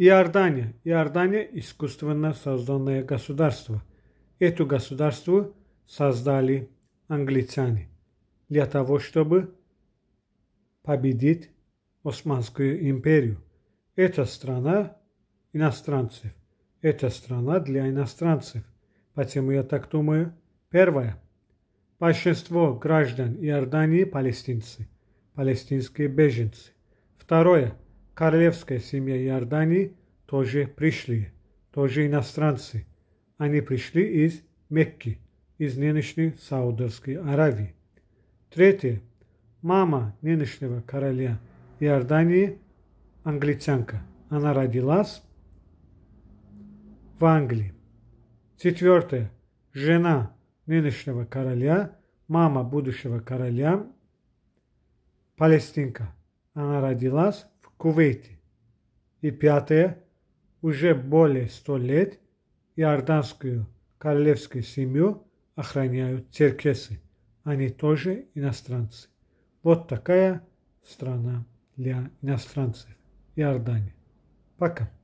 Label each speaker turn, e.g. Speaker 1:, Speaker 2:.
Speaker 1: Иордания. Иордания – искусственно созданное государство. Эту государство создали англичане для того, чтобы победить Османскую империю. Эта страна иностранцев. Эта страна для иностранцев. Почему я так думаю? Первое. Большинство граждан Иордании – палестинцы, палестинские беженцы. Второе – королевская семья Иордании тоже пришли, тоже иностранцы. Они пришли из Мекки, из нынешней Саудовской Аравии. Третье. Мама нынешнего короля Иордании – англичанка. Она родилась в Англии. Четвертое. Жена нынешнего короля, мама будущего короля – палестинка. Она родилась Кувейте. И пятое, уже более сто лет иорданскую королевскую семью охраняют черкесы. Они тоже иностранцы. Вот такая страна для иностранцев. Иордания. Пока.